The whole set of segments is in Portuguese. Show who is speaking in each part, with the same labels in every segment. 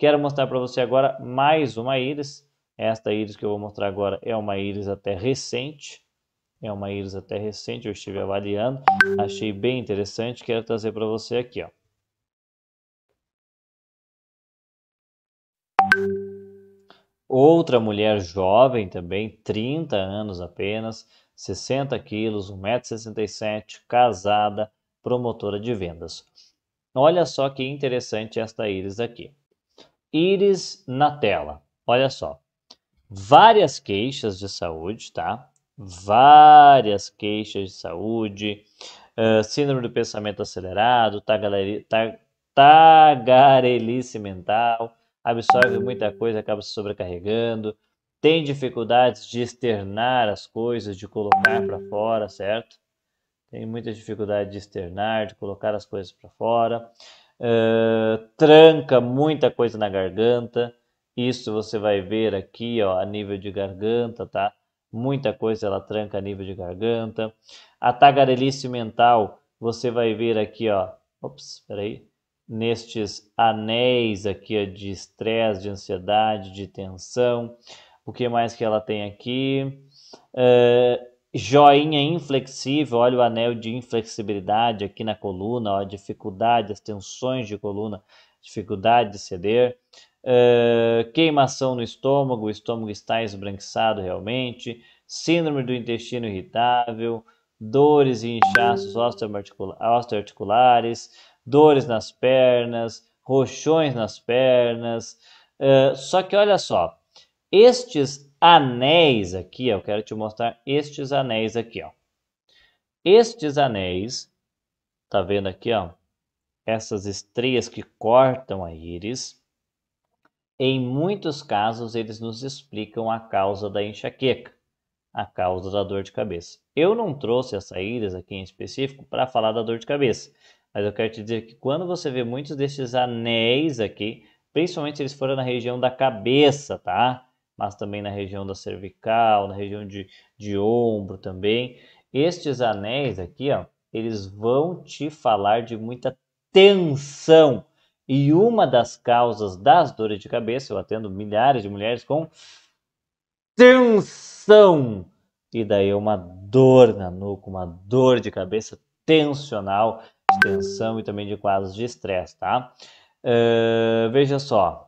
Speaker 1: Quero mostrar para você agora mais uma íris. Esta íris que eu vou mostrar agora é uma íris até recente. É uma íris até recente, eu estive avaliando. Achei bem interessante, quero trazer para você aqui. Ó. Outra mulher jovem também, 30 anos apenas, 60 quilos, 1,67m, casada, promotora de vendas. Olha só que interessante esta íris aqui íris na tela. Olha só. Várias queixas de saúde, tá? Várias queixas de saúde. Uh, síndrome do pensamento acelerado, tagarelice mental, absorve muita coisa, acaba se sobrecarregando, tem dificuldades de externar as coisas, de colocar para fora, certo? Tem muita dificuldade de externar, de colocar as coisas para fora. Eh, tranca muita coisa na garganta. Isso você vai ver aqui, ó, a nível de garganta, tá? Muita coisa ela tranca a nível de garganta. A tagarelice mental, você vai ver aqui, ó. Ops, peraí. Nestes anéis aqui ó, de estresse, de ansiedade, de tensão. O que mais que ela tem aqui? Eh, joinha inflexível, olha o anel de inflexibilidade aqui na coluna, ó, a dificuldade, as tensões de coluna, dificuldade de ceder, uh, queimação no estômago, o estômago está esbranquiçado realmente, síndrome do intestino irritável, dores e inchaços osteoarticulares, dores nas pernas, roxões nas pernas. Uh, só que olha só, estes anéis aqui, eu quero te mostrar estes anéis aqui, ó. Estes anéis, tá vendo aqui, ó? Essas estreias que cortam a íris, em muitos casos eles nos explicam a causa da enxaqueca, a causa da dor de cabeça. Eu não trouxe essa íris aqui em específico para falar da dor de cabeça, mas eu quero te dizer que quando você vê muitos desses anéis aqui, principalmente se eles forem na região da cabeça, tá? mas também na região da cervical, na região de, de ombro também. Estes anéis aqui, ó, eles vão te falar de muita tensão. E uma das causas das dores de cabeça, eu atendo milhares de mulheres com tensão. E daí uma dor na nuca, uma dor de cabeça tensional, de tensão e também de quadros de estresse, tá? Uh, veja só.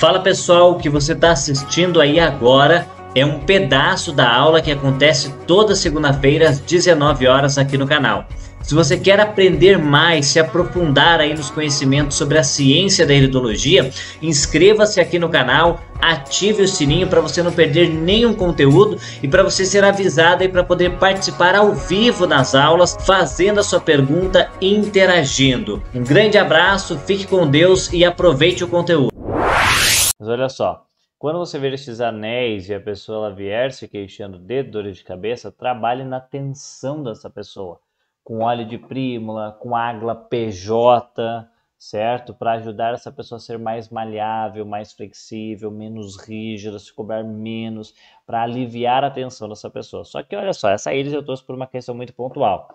Speaker 1: Fala pessoal, o que você está assistindo aí agora é um pedaço da aula que acontece toda segunda-feira às 19 horas aqui no canal. Se você quer aprender mais, se aprofundar aí nos conhecimentos sobre a ciência da iridologia, inscreva-se aqui no canal, ative o sininho para você não perder nenhum conteúdo e para você ser avisado e para poder participar ao vivo nas aulas, fazendo a sua pergunta e interagindo. Um grande abraço, fique com Deus e aproveite o conteúdo. Mas olha só, quando você ver esses anéis e a pessoa ela vier se queixando de dores de cabeça, trabalhe na tensão dessa pessoa, com óleo de prímula, com agla PJ, certo? Para ajudar essa pessoa a ser mais malhável, mais flexível, menos rígida, se cobrar menos, para aliviar a tensão dessa pessoa. Só que olha só, essa íris eu trouxe por uma questão muito pontual.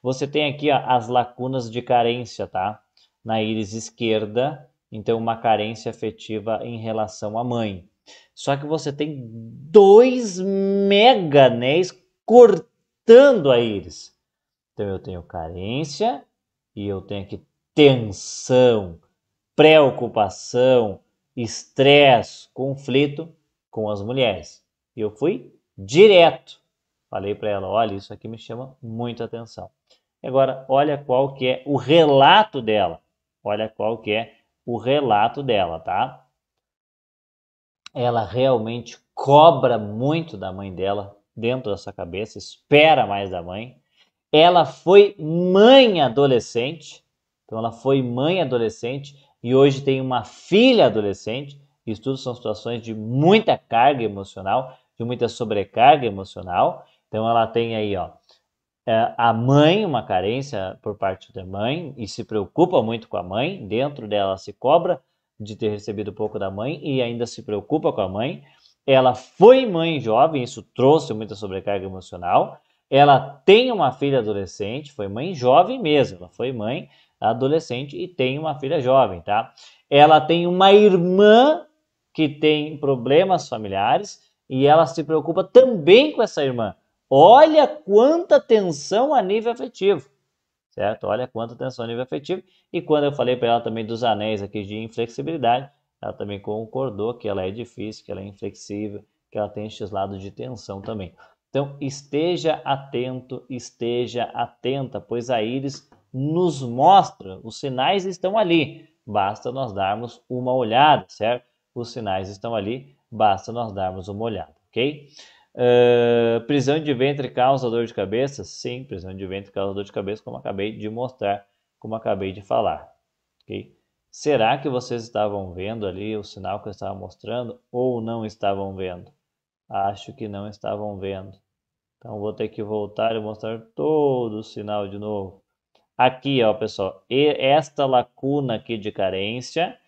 Speaker 1: Você tem aqui ó, as lacunas de carência, tá? Na íris esquerda, então uma carência afetiva em relação à mãe. Só que você tem dois mega anéis cortando a íris. Então eu tenho carência e eu tenho aqui tensão, preocupação, estresse, conflito com as mulheres. E eu fui direto. Falei para ela, olha, isso aqui me chama muita atenção. Agora, olha qual que é o relato dela. Olha qual que é o relato dela, tá? Ela realmente cobra muito da mãe dela dentro da sua cabeça, espera mais da mãe. Ela foi mãe adolescente, então ela foi mãe adolescente e hoje tem uma filha adolescente. Isso tudo são situações de muita carga emocional, de muita sobrecarga emocional. Então ela tem aí, ó, é, a mãe, uma carência por parte da mãe, e se preocupa muito com a mãe, dentro dela se cobra de ter recebido pouco da mãe e ainda se preocupa com a mãe. Ela foi mãe jovem, isso trouxe muita sobrecarga emocional. Ela tem uma filha adolescente, foi mãe jovem mesmo, ela foi mãe adolescente e tem uma filha jovem, tá? Ela tem uma irmã que tem problemas familiares e ela se preocupa também com essa irmã Olha quanta tensão a nível afetivo, certo? Olha quanta tensão a nível afetivo. E quando eu falei para ela também dos anéis aqui de inflexibilidade, ela também concordou que ela é difícil, que ela é inflexível, que ela tem esses lados de tensão também. Então, esteja atento, esteja atenta, pois a íris nos mostra, os sinais estão ali, basta nós darmos uma olhada, certo? Os sinais estão ali, basta nós darmos uma olhada, ok? Uh, prisão de ventre causa dor de cabeça? Sim, prisão de ventre causa dor de cabeça, como acabei de mostrar, como acabei de falar. Okay? Será que vocês estavam vendo ali o sinal que eu estava mostrando ou não estavam vendo? Acho que não estavam vendo. Então vou ter que voltar e mostrar todo o sinal de novo. Aqui, ó, pessoal, esta lacuna aqui de carência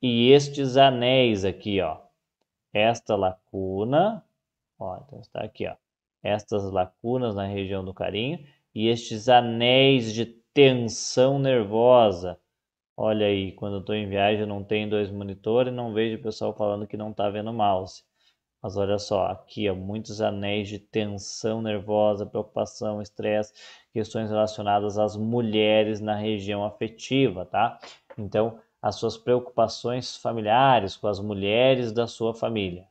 Speaker 1: e estes anéis aqui, ó. Esta lacuna Ó, então está aqui, ó. Estas lacunas na região do carinho e estes anéis de tensão nervosa. Olha aí, quando eu estou em viagem não tenho dois monitores, não vejo o pessoal falando que não está vendo mouse. Mas olha só, aqui ó, muitos anéis de tensão nervosa, preocupação, estresse, questões relacionadas às mulheres na região afetiva, tá? Então, as suas preocupações familiares com as mulheres da sua família.